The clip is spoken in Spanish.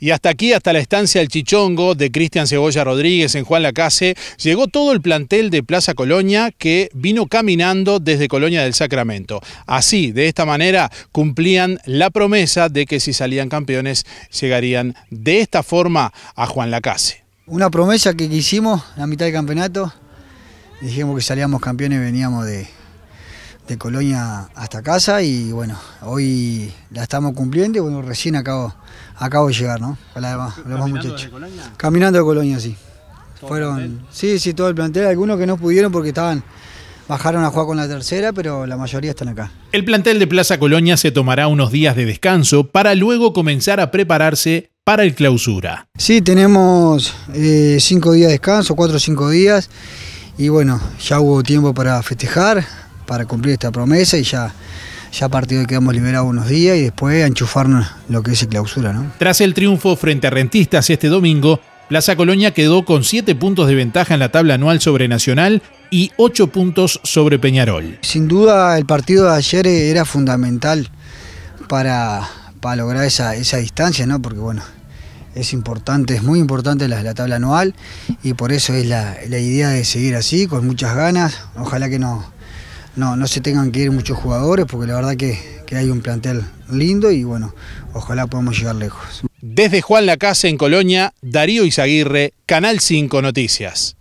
Y hasta aquí, hasta la estancia El Chichongo de Cristian Cebolla Rodríguez en Juan Lacase, llegó todo el plantel de Plaza Colonia que vino caminando desde Colonia del Sacramento. Así, de esta manera, cumplían la promesa de que si salían campeones, llegarían de esta forma a Juan Lacase. Una promesa que hicimos a mitad del campeonato, dijimos que salíamos campeones, veníamos de, de Colonia hasta casa y bueno, hoy la estamos cumpliendo bueno, recién acabo, acabo de llegar, ¿no? A a Colonia? Caminando de Colonia, sí. Fueron, sí, sí, todo el plantel, algunos que no pudieron porque estaban bajaron a jugar con la tercera, pero la mayoría están acá. El plantel de Plaza Colonia se tomará unos días de descanso para luego comenzar a prepararse para el clausura. Sí, tenemos eh, cinco días de descanso, cuatro o cinco días, y bueno, ya hubo tiempo para festejar, para cumplir esta promesa y ya ya partido que quedamos liberados unos días y después a enchufarnos lo que es clausura. ¿no? Tras el triunfo frente a Rentistas este domingo, Plaza Colonia quedó con 7 puntos de ventaja en la tabla anual sobre Nacional y 8 puntos sobre Peñarol. Sin duda el partido de ayer era fundamental para, para lograr esa, esa distancia, ¿no? porque bueno, es importante, es muy importante la, la tabla anual y por eso es la idea de seguir así, con muchas ganas. Ojalá que no no, no se tengan que ir muchos jugadores, porque la verdad que, hay un plantel lindo y bueno, ojalá podamos llegar lejos. Desde Juan La Casa en Colonia, Darío Izaguirre, Canal 5 Noticias.